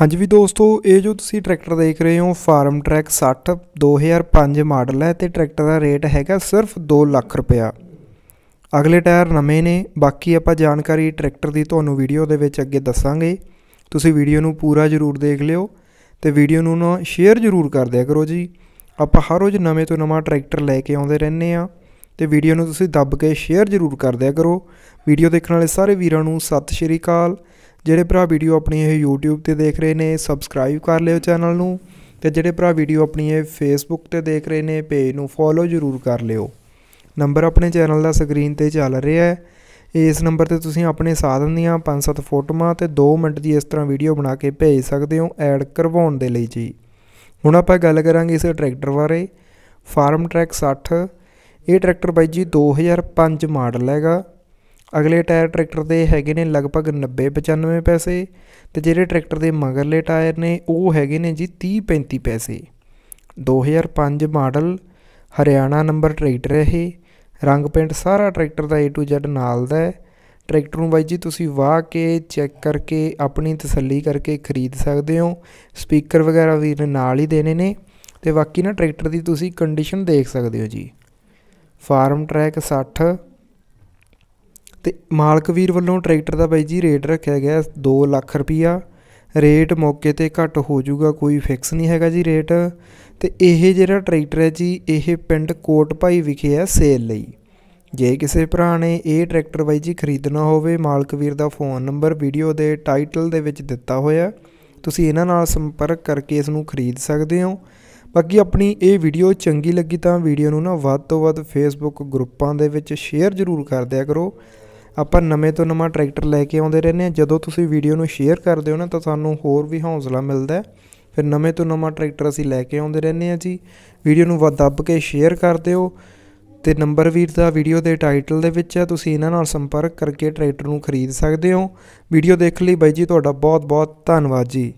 ਹਾਂਜੀ ਵੀ ਦੋਸਤੋ ਇਹ ਜੋ ਤੁਸੀਂ ਟਰੈਕਟਰ ਦੇਖ ਰਹੇ ਹੋ ਫਾਰਮ ਟਰੈਕ 60 2005 ਮਾਡਲ ਹੈ ਤੇ ਟਰੈਕਟਰ ਦਾ ਰੇਟ ਹੈਗਾ ਸਿਰਫ 2 ਲੱਖ ਰੁਪਇਆ ਅਗਲੇ ਟਾਇਰ ਨਵੇਂ ਨੇ ਬਾਕੀ ਆਪਾਂ ਜਾਣਕਾਰੀ ਟਰੈਕਟਰ ਦੀ ਤੁਹਾਨੂੰ ਵੀਡੀਓ ਦੇ ਵਿੱਚ ਅੱਗੇ ਦੱਸਾਂਗੇ ਤੁਸੀਂ ਵੀਡੀਓ ਨੂੰ ਪੂਰਾ ਜ਼ਰੂਰ ਦੇਖ ਲਿਓ ਤੇ ਵੀਡੀਓ ਨੂੰ ਨਾ ਸ਼ੇਅਰ ਜ਼ਰੂਰ ਕਰ ਦਿਆ ਕਰੋ ਜੀ ਆਪਾਂ ਹਰ ਰੋਜ਼ ਨਵੇਂ ਤੋਂ ਨਵਾਂ ਟਰੈਕਟਰ ਲੈ ਕੇ ਆਉਂਦੇ ਰਹਿੰਦੇ ਆ ਤੇ ਵੀਡੀਓ ਨੂੰ ਤੁਸੀਂ ਦੱਬ ਕੇ ਸ਼ੇਅਰ ਜ਼ਰੂਰ ਕਰ ਦਿਆ ਕਰੋ ਵੀਡੀਓ ਦੇਖਣ ਵਾਲੇ ਸਾਰੇ ਵੀਰਾਂ ਨੂੰ ਸਤਿ ਸ਼੍ਰੀ ਅਕਾਲ ਜਿਹੜੇ ਭਰਾ ਵੀਡੀਓ ਆਪਣੀ ਇਹ YouTube ਤੇ ਦੇਖ ਰਹੇ ਨੇ ਸਬਸਕ੍ਰਾਈਬ ਕਰ ਲਿਓ ਚੈਨਲ ਨੂੰ ਤੇ ਜਿਹੜੇ ਭਰਾ ਵੀਡੀਓ ਆਪਣੀ ਇਹ Facebook ਤੇ ਦੇਖ ਰਹੇ ਨੇ ਪੇਜ ਨੂੰ ਫੋਲੋ ਜ਼ਰੂਰ ਕਰ ਲਿਓ ਨੰਬਰ ਆਪਣੇ ਚੈਨਲ ਦਾ ਸਕਰੀਨ ਤੇ ਚੱਲ ਰਿਹਾ ਹੈ ਇਸ ਨੰਬਰ ਤੇ ਤੁਸੀਂ ਆਪਣੇ ਸਾਧਨ ਦੀਆਂ 5-7 ਫੋਟੋਆਂ ਤੇ 2 ਮਿੰਟ ਦੀ ਇਸ ਤਰ੍ਹਾਂ ਵੀਡੀਓ ਬਣਾ ਕੇ ਭੇਜ ਸਕਦੇ ਹੋ ਐਡ ਕਰਵਾਉਣ ਦੇ ਲਈ ਜੀ ਹੁਣ ਆਪਾਂ ਗੱਲ ਕਰਾਂਗੇ ਇਸ ਟਰੈਕਟਰ ਬਾਰੇ ਫਾਰਮ ਟਰੈਕ 60 ਇਹ ਟਰੈਕਟਰ ਬਾਈ ਜੀ 2005 ਮਾਡਲ ਹੈਗਾ ਅਗਲੇ ਟਾਇਰ ਟਰੈਕਟਰ ਦੇ ਹੈਗੇ ਨੇ ਲਗਭਗ 90 95 ਪੈਸੇ ਤੇ ਜਿਹੜੇ ਟਰੈਕਟਰ ਦੇ ਮਗਰਲੇ ਟਾਇਰ ਨੇ ਉਹ ਹੈਗੇ ਨੇ ਜੀ 30 35 ਪੈਸੇ 2005 ਮਾਡਲ ਹਰਿਆਣਾ ਨੰਬਰ ਟਰੈਕਟਰ ਹੈ ਇਹ ਰੰਗ ਪੇਂਟ ਸਾਰਾ ਟਰੈਕਟਰ ਦਾ A to Z ਨਾਲ ਦਾ ਹੈ ਟਰੈਕਟਰ ਨੂੰ ਬਾਈ ਜੀ ਤੁਸੀਂ ਵਾਹ ਕੇ ਚੈੱਕ ਕਰਕੇ ਆਪਣੀ ਤਸੱਲੀ ਕਰਕੇ ਖਰੀਦ ਸਕਦੇ ਹੋ ਸਪੀਕਰ ਵਗੈਰਾ ਵੀ ਨਾਲ ਹੀ ਦੇਣੇ ਨੇ ਤੇ ਬਾਕੀ ਨਾ ਟਰੈਕਟਰ ਦੀ ਤੁਸੀਂ ਕੰਡੀਸ਼ਨ ਦੇਖ ਸਕਦੇ ਹੋ ਜੀ ਫਾਰਮ ਟਰੈਕ 60 ਤੇ ਮਾਲਕ ਵੀਰ ਵੱਲੋਂ ਟਰੈਕਟਰ ਦਾ ਬਾਈ ਜੀ ਰੇਟ ਰੱਖਿਆ ਗਿਆ 2 ਲੱਖ ਰੁਪਇਆ ਰੇਟ ਮੌਕੇ ਤੇ ਘੱਟ ਹੋ ਜਾਊਗਾ ਕੋਈ ਫਿਕਸ ਨਹੀਂ ਹੈਗਾ ਜੀ ਰੇਟ ਤੇ ਇਹ ਜਿਹੜਾ ਟਰੈਕਟਰ ਹੈ ਜੀ ਇਹ ਪਿੰਡ ਕੋਟ ਭਾਈ ਵਿਖੇ ਹੈ ਸੇਲ ਲਈ ਜੇ ਕਿਸੇ ਭਰਾ ਨੇ ਇਹ ਟਰੈਕਟਰ ਬਾਈ ਜੀ ਖਰੀਦਣਾ ਹੋਵੇ ਮਾਲਕ ਵੀਰ ਦਾ ਫੋਨ ਨੰਬਰ ਵੀਡੀਓ ਦੇ ਟਾਈਟਲ ਦੇ ਵਿੱਚ ਦਿੱਤਾ ਹੋਇਆ ਤੁਸੀਂ ਇਹਨਾਂ ਨਾਲ ਸੰਪਰਕ ਕਰਕੇ ਇਸ ਨੂੰ ਖਰੀਦ ਸਕਦੇ ਹੋ ਬਾਕੀ ਆਪਣੀ ਇਹ ਵੀਡੀਓ ਚੰਗੀ ਲੱਗੀ ਤਾਂ ਵੀਡੀਓ ਨੂੰ ਨਾ ਵੱਧ ਤੋਂ ਵੱਧ ਫੇਸਬੁੱਕ ਗਰੁੱਪਾਂ ਦੇ ਵਿੱਚ ਸ਼ੇਅਰ ਜ਼ਰੂਰ ਕਰ ਦਿਆ ਕਰੋ ਆਪਾਂ ਨਵੇਂ ਤੋਂ ਨਵਾਂ ਟਰੈਕਟਰ ਲੈ ਕੇ ਆਉਂਦੇ ਰਹਿੰਦੇ ਆ ਜਦੋਂ ਤੁਸੀਂ ਵੀਡੀਓ ਨੂੰ ਸ਼ੇਅਰ ਕਰਦੇ ਹੋ ਨਾ ਤਾਂ ਸਾਨੂੰ ਹੋਰ ਵੀ ਹੌਸਲਾ ਮਿਲਦਾ ਫਿਰ ਨਵੇਂ ਤੋਂ ਨਵਾਂ ਟਰੈਕਟਰ ਅਸੀਂ ਲੈ ਕੇ ਆਉਂਦੇ ਰਹਿੰਦੇ ਆ ਜੀ ਵੀਡੀਓ ਨੂੰ ਵੱਧ ਦੱਬ ਕੇ ਸ਼ੇਅਰ ਕਰ ਦਿਓ ਤੇ ਨੰਬਰ ਵੀਰ ਦਾ ਵੀਡੀਓ ਦੇ ਟਾਈਟਲ ਦੇ ਵਿੱਚ ਹੈ ਤੁਸੀਂ ਇਹਨਾਂ ਨਾਲ ਸੰਪਰਕ ਕਰਕੇ ਟਰੈਕਟਰ ਨੂੰ ਖਰੀਦ ਸਕਦੇ ਹੋ ਵੀਡੀਓ ਦੇਖ ਲਈ ਬਾਈ ਜੀ ਤੁਹਾਡਾ ਬਹੁਤ ਬਹੁਤ ਧੰਨਵਾਦ ਜੀ